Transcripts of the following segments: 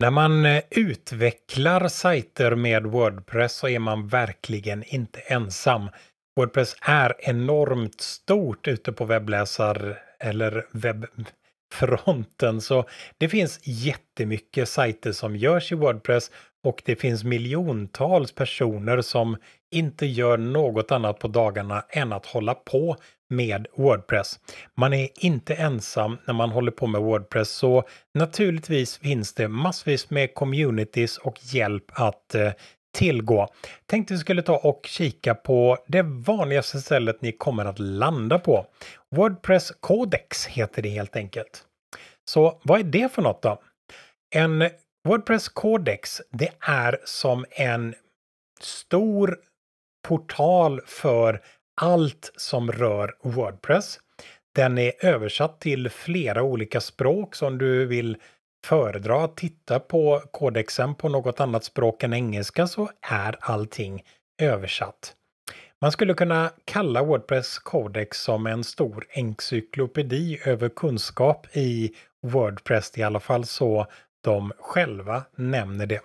När man eh, utvecklar sajter med Wordpress så är man verkligen inte ensam. Wordpress är enormt stort ute på webbläsar eller webbfronten så det finns jättemycket sajter som görs i Wordpress och det finns miljontals personer som inte gör något annat på dagarna än att hålla på med Wordpress. Man är inte ensam när man håller på med Wordpress så naturligtvis finns det massvis med communities och hjälp att eh, tillgå. Tänkte vi skulle ta och kika på det vanligaste stället ni kommer att landa på. Wordpress Codex heter det helt enkelt. Så vad är det för något då? En Wordpress Codex, det är som en stor portal för allt som rör Wordpress. Den är översatt till flera olika språk som du vill föredra att titta på kodexen på något annat språk än engelska så är allting översatt. Man skulle kunna kalla Wordpress Codex som en stor encyklopedi över kunskap i Wordpress, i alla fall så de själva nämner det.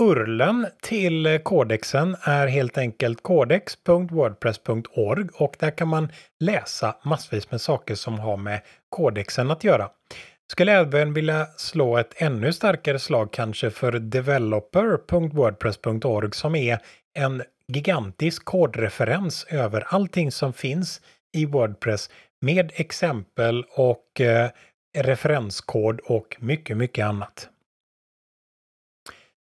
Urlen till kodexen är helt enkelt kodex.wordpress.org och där kan man läsa massvis med saker som har med kodexen att göra. Skulle även vilja slå ett ännu starkare slag kanske för developer.wordpress.org som är en gigantisk kodreferens över allting som finns i Wordpress med exempel och eh, referenskod och mycket, mycket annat.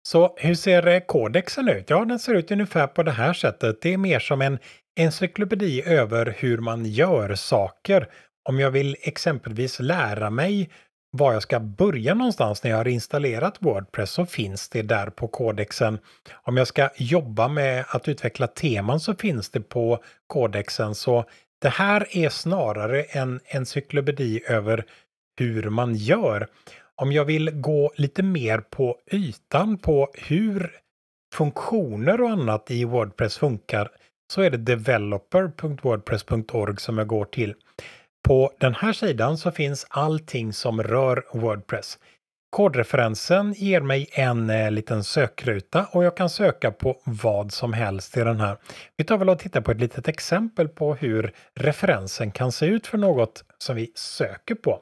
Så hur ser eh, kodexen ut? Ja, den ser ut ungefär på det här sättet. Det är mer som en encyklopedi över hur man gör saker. Om jag vill exempelvis lära mig var jag ska börja någonstans när jag har installerat Wordpress så finns det där på kodexen. Om jag ska jobba med att utveckla teman så finns det på kodexen. Så det här är snarare en encyklopedi över hur man gör. Om jag vill gå lite mer på ytan på hur funktioner och annat i Wordpress funkar så är det developer.wordpress.org som jag går till. På den här sidan så finns allting som rör Wordpress. Kodreferensen ger mig en eh, liten sökruta och jag kan söka på vad som helst i den här. Vi tar väl och tittar på ett litet exempel på hur referensen kan se ut för något som vi söker på.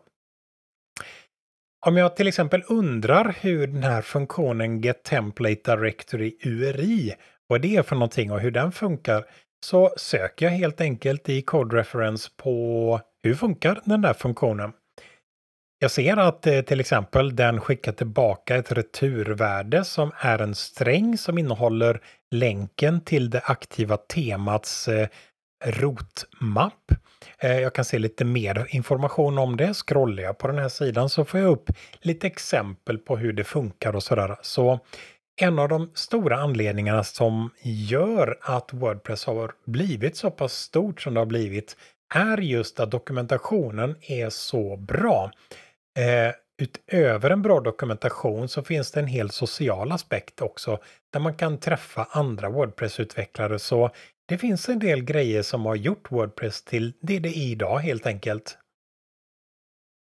Om jag till exempel undrar hur den här funktionen Get Template Directory URI, vad det är för någonting och hur den funkar, så söker jag helt enkelt i Code Reference på hur funkar den där funktionen. Jag ser att eh, till exempel den skickar tillbaka ett returvärde som är en sträng som innehåller länken till det aktiva temats eh, rotmapp. Eh, jag kan se lite mer information om det. Scrollar jag på den här sidan så får jag upp lite exempel på hur det funkar och sådär. Så en av de stora anledningarna som gör att Wordpress har blivit så pass stort som det har blivit är just att dokumentationen är så bra. Eh, utöver en bra dokumentation så finns det en hel social aspekt också där man kan träffa andra Wordpress-utvecklare. Så det finns en del grejer som har gjort Wordpress till det det är idag helt enkelt.